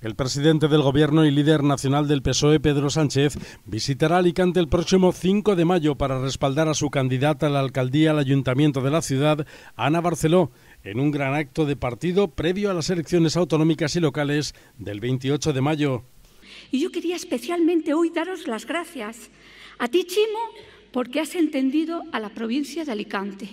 El presidente del Gobierno y líder nacional del PSOE, Pedro Sánchez, visitará Alicante el próximo 5 de mayo para respaldar a su candidata a la alcaldía al ayuntamiento de la ciudad, Ana Barceló, en un gran acto de partido previo a las elecciones autonómicas y locales del 28 de mayo. Y yo quería especialmente hoy daros las gracias a ti, Chimo, porque has entendido a la provincia de Alicante,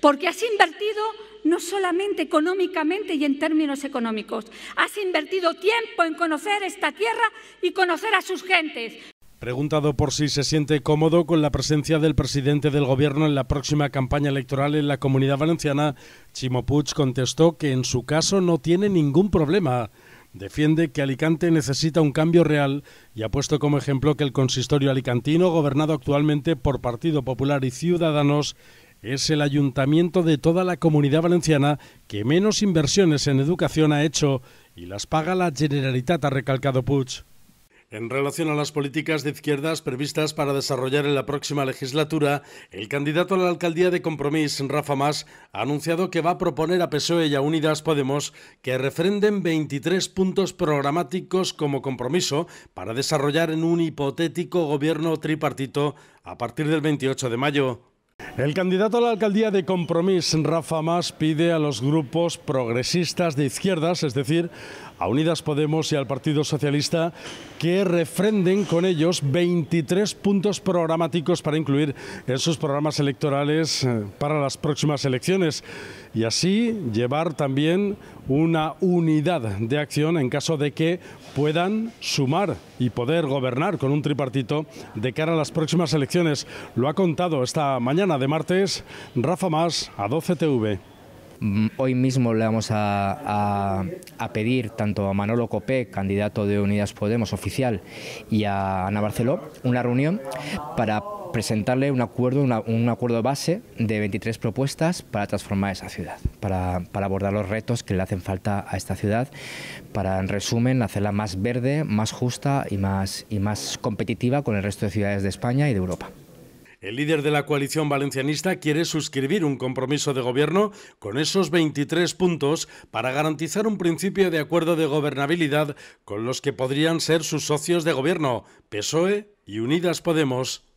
porque has invertido no solamente económicamente y en términos económicos, has invertido tiempo en conocer esta tierra y conocer a sus gentes. Preguntado por si se siente cómodo con la presencia del presidente del gobierno en la próxima campaña electoral en la comunidad valenciana, Chimo Puig contestó que en su caso no tiene ningún problema. Defiende que Alicante necesita un cambio real y ha puesto como ejemplo que el consistorio alicantino, gobernado actualmente por Partido Popular y Ciudadanos, es el ayuntamiento de toda la comunidad valenciana que menos inversiones en educación ha hecho y las paga la Generalitat, ha recalcado Puig. En relación a las políticas de izquierdas previstas para desarrollar en la próxima legislatura, el candidato a la alcaldía de Compromís, Rafa Mas, ha anunciado que va a proponer a PSOE y a Unidas Podemos que refrenden 23 puntos programáticos como compromiso para desarrollar en un hipotético gobierno tripartito a partir del 28 de mayo. El candidato a la alcaldía de Compromís, Rafa Mas, pide a los grupos progresistas de izquierdas, es decir, a Unidas Podemos y al Partido Socialista, que refrenden con ellos 23 puntos programáticos para incluir en sus programas electorales eh, para las próximas elecciones y así llevar también una unidad de acción en caso de que puedan sumar y poder gobernar con un tripartito de cara a las próximas elecciones. Lo ha contado esta mañana de martes Rafa Más a 12 TV. Mm, hoy mismo le vamos a, pedir tanto a Manolo Copé, candidato de Unidas Podemos oficial, y a Ana Barceló una reunión para presentarle un acuerdo, un acuerdo base de 23 propuestas para transformar esa ciudad, para, abordar los retos que le hacen falta a esta ciudad, para, en resumen, hacerla más verde, más justa y más, y más competitiva con el resto de ciudades de España y de Europa. El líder de la coalición valencianista quiere suscribir un compromiso de gobierno con esos 23 puntos para garantizar un principio de acuerdo de gobernabilidad con los que podrían ser sus socios de gobierno, PSOE y Unidas Podemos.